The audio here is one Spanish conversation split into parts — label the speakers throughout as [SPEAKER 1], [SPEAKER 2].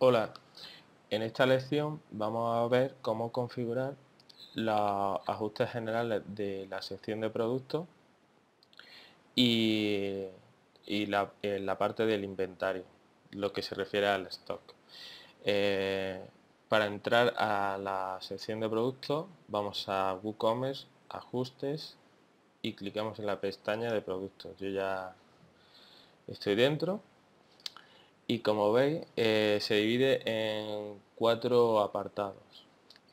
[SPEAKER 1] Hola, en esta lección vamos a ver cómo configurar los ajustes generales de la sección de productos y, eh, la, parte del inventario, lo que se refiere al stock. Eh, para entrar a la sección de productos vamos a WooCommerce, ajustes y clicamos en la pestaña de productos. Yo ya estoy dentro y como veis eh, se divide en cuatro apartados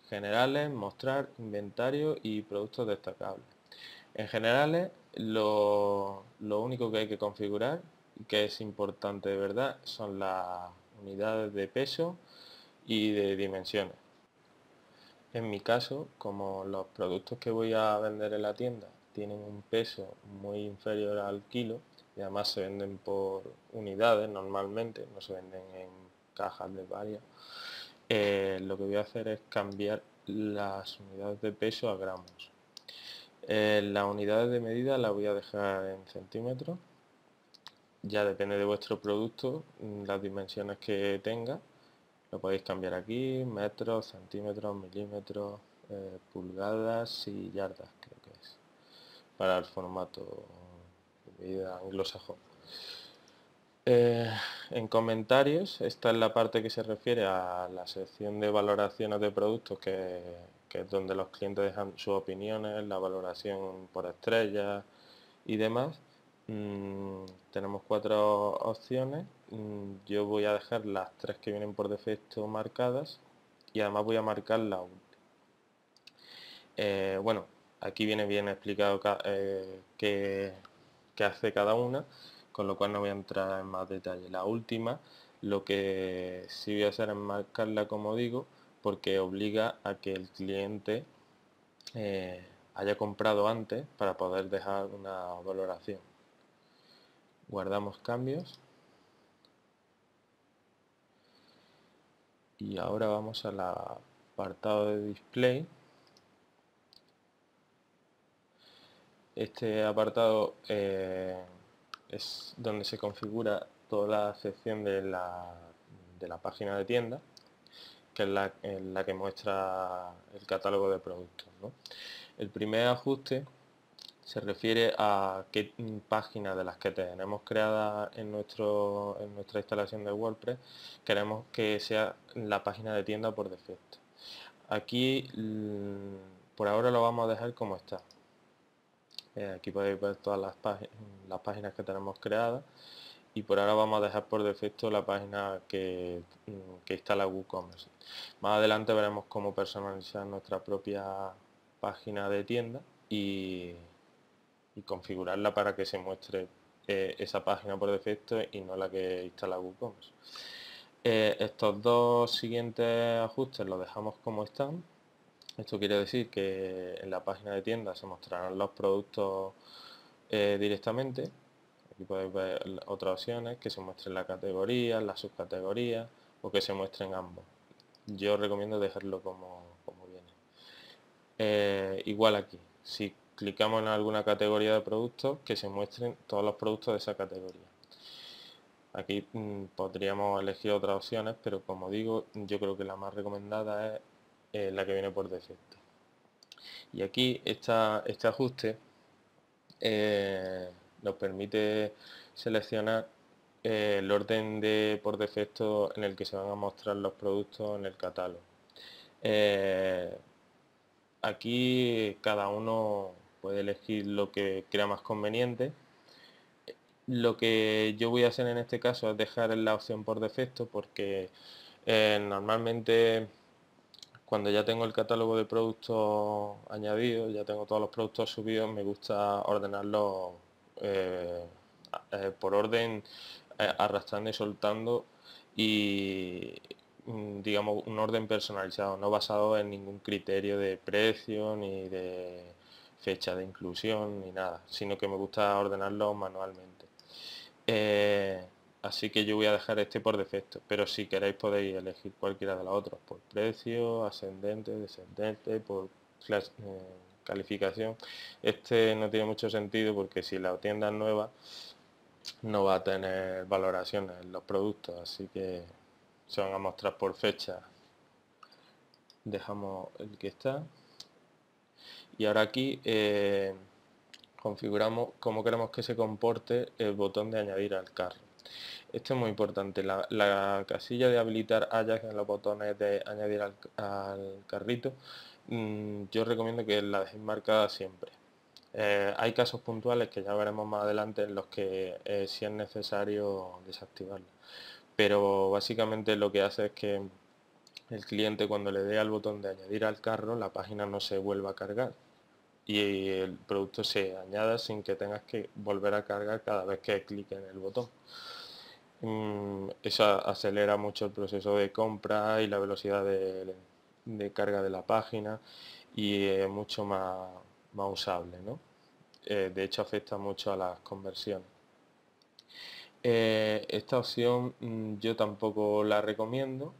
[SPEAKER 1] generales, mostrar, inventario y productos destacables en generales lo, lo único que hay que configurar que es importante de verdad son las unidades de peso y de dimensiones en mi caso como los productos que voy a vender en la tienda tienen un peso muy inferior al kilo y además se venden por unidades normalmente, no se venden en cajas de varias. Eh, lo que voy a hacer es cambiar las unidades de peso a gramos. Eh, las unidades de medida las voy a dejar en centímetros. Ya depende de vuestro producto, mm, las dimensiones que tenga. Lo podéis cambiar aquí, metros, centímetros, milímetros, eh, pulgadas y yardas, creo que es, para el formato vida anglosajón. Eh, en comentarios, esta es la parte que se refiere a la sección de valoraciones de productos, que, es donde los clientes dejan sus opiniones, la valoración por estrellas y demás. Mm, tenemos cuatro opciones. Mm, yo voy a dejar las tres que vienen por defecto marcadas y además voy a marcar la última. Eh, bueno, aquí viene bien explicado eh, que que hace cada una, con lo cual no voy a entrar en más detalle. La última, lo que sí voy a hacer es marcarla como digo, porque obliga a que el cliente eh, haya comprado antes para poder dejar una valoración. Guardamos cambios. Y ahora vamos al apartado de display Este apartado eh, es donde se configura toda la sección de la, página de tienda, que es la, que muestra el catálogo de productos. El primer ajuste se refiere a qué página de las que tenemos creada en, nuestro, en nuestra instalación de WordPress queremos que sea la página de tienda por defecto. Aquí por ahora lo vamos a dejar como está, eh, aquí podéis ver todas las, las páginas que tenemos creadas y por ahora vamos a dejar por defecto la página que, mm, instala WooCommerce. Más adelante veremos cómo personalizar nuestra propia página de tienda y, configurarla para que se muestre eh, esa página por defecto y no la que instala WooCommerce. Eh, estos dos siguientes ajustes los dejamos como están esto quiere decir que en la página de tienda se mostrarán los productos eh, directamente. Aquí podéis ver otras opciones, que se muestren la categoría, las subcategorías o que se muestren ambos. Yo recomiendo dejarlo como, como viene. Eh, igual aquí, si clicamos en alguna categoría de productos, que se muestren todos los productos de esa categoría. Aquí mm, podríamos elegir otras opciones, pero como digo, yo creo que la más recomendada es la que viene por defecto. Y aquí está este ajuste eh, nos permite seleccionar eh, el orden de por defecto en el que se van a mostrar los productos en el catálogo. Eh, aquí cada uno puede elegir lo que crea más conveniente lo que yo voy a hacer en este caso es dejar la opción por defecto porque normalmente cuando ya tengo el catálogo de productos añadidos, ya tengo todos los productos subidos, me gusta ordenarlo eh, eh, por orden, eh, arrastrando y soltando y mm, digamos un orden personalizado, no basado en ningún criterio de precio ni de fecha de inclusión ni nada, sino que me gusta ordenarlo manualmente. Así que yo voy a dejar este por defecto, pero si queréis podéis elegir cualquiera de las otras, por precio, ascendente, descendente, por eh, calificación. Este no tiene mucho sentido porque si la tienda es nueva no va a tener valoraciones en los productos, así que se van a mostrar por fecha. Dejamos el que está. Y ahora aquí eh, configuramos cómo queremos que se comporte el botón de añadir al carro. Esto es muy importante, la, casilla de habilitar Ajax en los botones de añadir al, carrito, mm, yo recomiendo que la dejéis marcada siempre. Eh, hay casos puntuales que ya veremos más adelante en los que eh, si es necesario desactivarla. Pero básicamente lo que hace es que el cliente cuando le dé al botón de añadir al carro la página no se vuelva a cargar y el producto se añada sin que tengas que volver a cargar cada vez que clic en el botón. Mm, Esa eso acelera mucho el proceso de compra y la velocidad de, carga de la página y es mucho más, usable. Eh, de hecho afecta mucho a las conversiones. Eh, esta opción mm, yo tampoco la recomiendo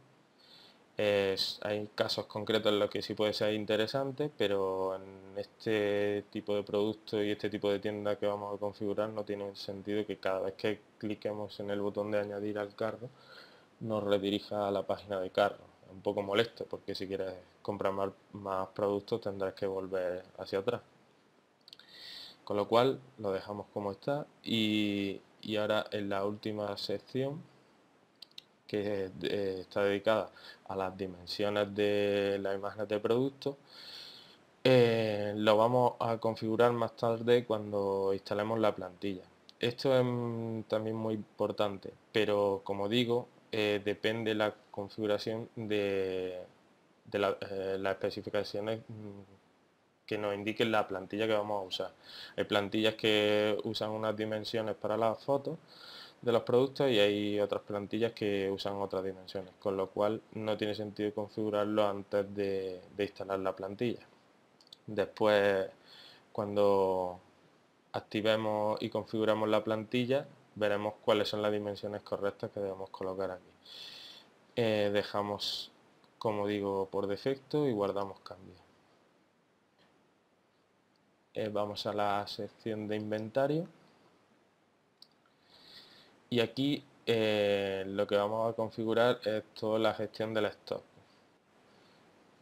[SPEAKER 1] hay casos concretos en los que sí puede ser interesante, pero en este tipo de producto y este tipo de tienda que vamos a configurar no tiene sentido que cada vez que cliquemos en el botón de añadir al carro nos redirija a la página de carro. Es un poco molesto porque si quieres comprar más, productos tendrás que volver hacia atrás. Con lo cual lo dejamos como está y ahora en la última sección que eh, está dedicada a las dimensiones de las imágenes de producto. Eh, lo vamos a configurar más tarde cuando instalemos la plantilla. Esto es también muy importante, pero como digo, eh, depende la configuración de, las especificaciones mm, que nos indiquen la plantilla que vamos a usar. Hay plantillas que usan unas dimensiones para las fotos de los productos y hay otras plantillas que usan otras dimensiones, con lo cual no tiene sentido configurarlo antes de, instalar la plantilla. Después, cuando activemos y configuramos la plantilla, veremos cuáles son las dimensiones correctas que debemos colocar aquí. Eh, dejamos, como digo, por defecto y guardamos cambios. Eh, vamos a la sección de inventario y aquí eh, lo que vamos a configurar es toda la gestión del stock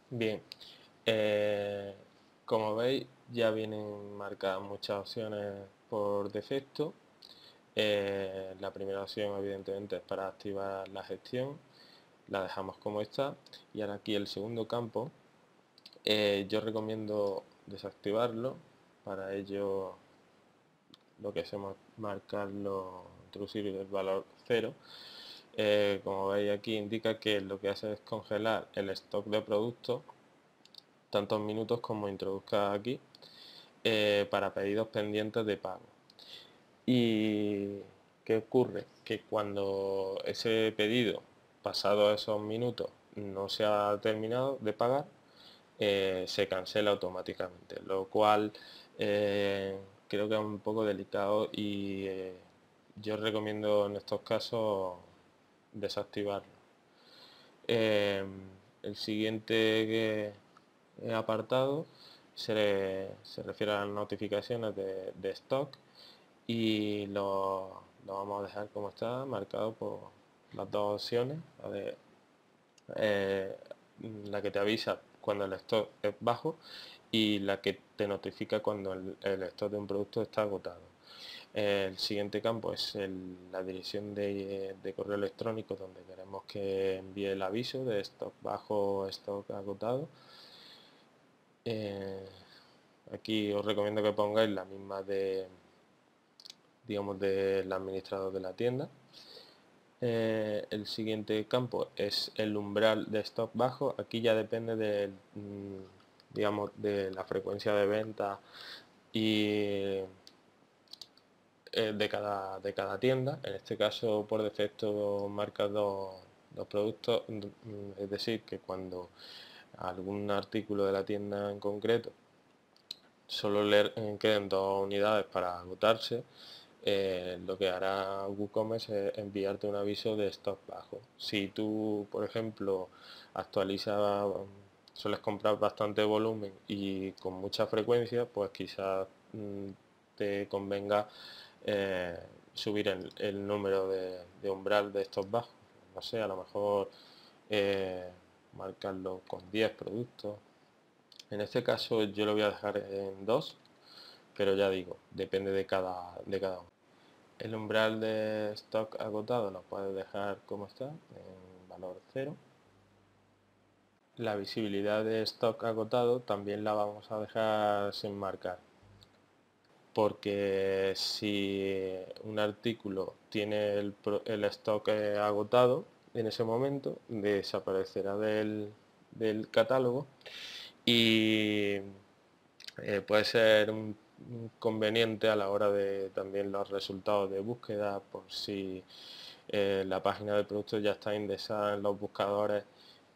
[SPEAKER 1] bien eh, como veis ya vienen marcadas muchas opciones por defecto eh, la primera opción evidentemente es para activar la gestión la dejamos como está y ahora aquí el segundo campo yo recomiendo desactivarlo para ello lo que hacemos es marcarlo introducir el valor cero eh, como veis aquí indica que lo que hace es congelar el stock de productos tantos minutos como introduzca aquí eh, para pedidos pendientes de pago y qué ocurre que cuando ese pedido pasado esos minutos no se ha terminado de pagar eh, se cancela automáticamente lo cual creo que es un poco delicado y yo recomiendo en estos casos desactivarlo. Em, el siguiente apartado se, refiere a las notificaciones de, stock y lo, vamos a dejar como está, marcado por las dos opciones, la, eh, la que te avisa cuando el stock es bajo y la que te notifica cuando el, el stock de un producto está agotado. El siguiente campo es la dirección de, correo electrónico donde queremos que envíe el aviso de stock bajo, stock agotado. Eh, aquí os recomiendo que pongáis la misma de, digamos, del administrador de la tienda. Eh, el siguiente campo es el umbral de stock bajo. Aquí ya depende de, mm, digamos, de la frecuencia de venta y eh, de, cada, de cada tienda. En este caso, por defecto, marca dos, productos, mm, es decir, que cuando algún artículo de la tienda en concreto solo le queden dos unidades para agotarse, eh, lo que hará WooCommerce es enviarte un aviso de stock bajo. Si tú, por ejemplo, actualizas, sueles comprar bastante volumen y con mucha frecuencia, pues quizás mm, te convenga eh, subir el, número de, umbral de estos bajos. No sé, a lo mejor eh, marcarlo con 10 productos. En este caso yo lo voy a dejar en 2, pero ya digo, depende de cada, de cada uno. El umbral de stock agotado lo puedes dejar como está, en valor 0. La visibilidad de stock agotado también la vamos a dejar sin marcar porque si un artículo tiene el, stock eh, agotado en ese momento, desaparecerá del, catálogo y eh, puede ser conveniente a la hora de también los resultados de búsqueda por si eh, la página del producto ya está indexada en los buscadores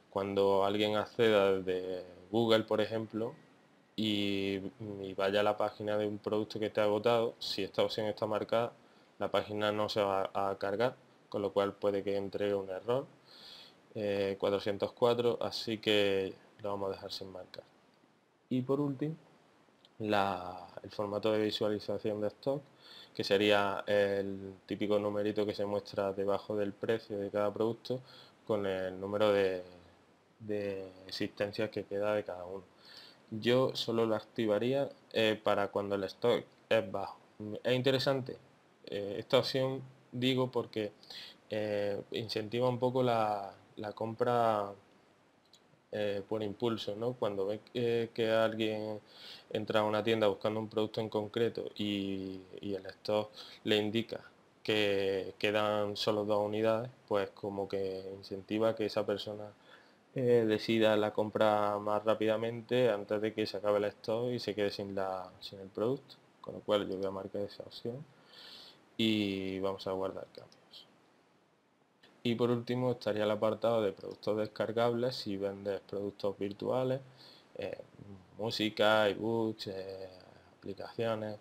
[SPEAKER 1] cuando alguien acceda desde Google por ejemplo y, vaya a la página de un producto que ha agotado, si esta opción está marcada, la página no se va a cargar, con lo cual puede que entregue un error 404, eh, así que lo vamos a dejar sin marcar. Y por último, el formato de visualización de stock, que sería el típico numerito que se muestra debajo del precio de cada producto con el número de, de existencias que queda de cada uno yo solo lo activaría eh, para cuando el stock es bajo. Es interesante eh, esta opción, digo, porque eh, incentiva un poco la, compra por impulso, ¿no? Cuando ve que alguien entra a una tienda buscando un producto en concreto y, y el stock le indica que quedan solo dos unidades, pues como que incentiva que esa persona eh, decida la compra más rápidamente antes de que se acabe el stock y se quede sin, sin el producto. Con lo cual yo voy a marcar esa opción y vamos a guardar cambios. Y por último estaría el apartado de productos descargables si vendes productos virtuales, eh, música, ebooks, eh, aplicaciones.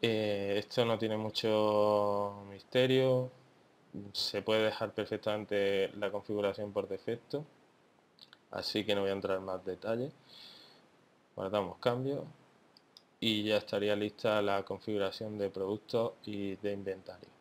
[SPEAKER 1] esto no tiene mucho misterio, se puede dejar perfectamente la configuración por defecto así que no voy a entrar en más detalles guardamos cambio y ya estaría lista la configuración de productos y de inventario